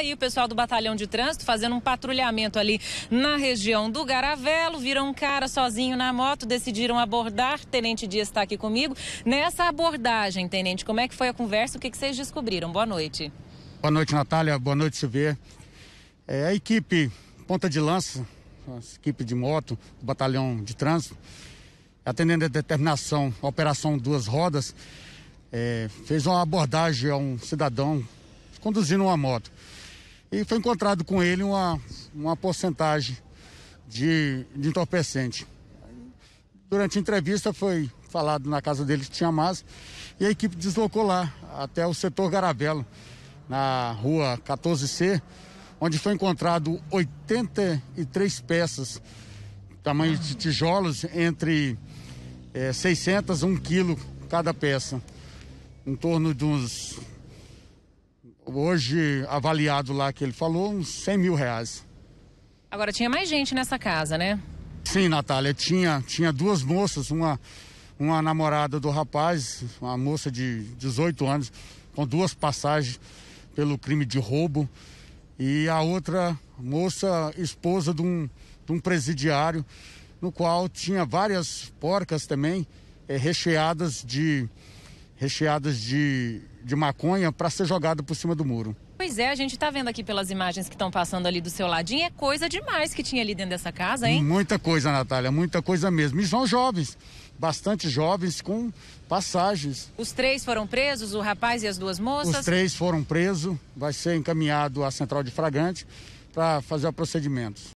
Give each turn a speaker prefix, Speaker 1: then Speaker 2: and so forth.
Speaker 1: aí o pessoal do Batalhão de Trânsito fazendo um patrulhamento ali na região do Garavelo, viram um cara sozinho na moto, decidiram abordar. Tenente Dias está aqui comigo. Nessa abordagem, Tenente, como é que foi a conversa? O que, que vocês descobriram? Boa noite.
Speaker 2: Boa noite, Natália. Boa noite, Silvia. É, a equipe Ponta de Lança, a equipe de moto do Batalhão de Trânsito, atendendo a determinação, a Operação Duas Rodas, é, fez uma abordagem a um cidadão conduzindo uma moto e foi encontrado com ele uma, uma porcentagem de, de entorpecente. Durante a entrevista foi falado na casa dele que tinha mais e a equipe deslocou lá até o setor Garavelo, na rua 14C, onde foi encontrado 83 peças, tamanho de tijolos, entre é, 600 e 1 quilo cada peça, em torno de uns hoje avaliado lá que ele falou, uns 100 mil reais.
Speaker 1: Agora tinha mais gente nessa casa, né?
Speaker 2: Sim, Natália, tinha, tinha duas moças, uma, uma namorada do rapaz, uma moça de 18 anos, com duas passagens pelo crime de roubo, e a outra moça, esposa de um, de um presidiário, no qual tinha várias porcas também, é, recheadas de, recheadas de, de maconha para ser jogado por cima do muro.
Speaker 1: Pois é, a gente está vendo aqui pelas imagens que estão passando ali do seu ladinho, é coisa demais que tinha ali dentro dessa casa, hein?
Speaker 2: Muita coisa, Natália, muita coisa mesmo. E são jovens, bastante jovens, com passagens.
Speaker 1: Os três foram presos, o rapaz e as duas moças? Os
Speaker 2: três foram presos, vai ser encaminhado à central de fragante para fazer procedimentos.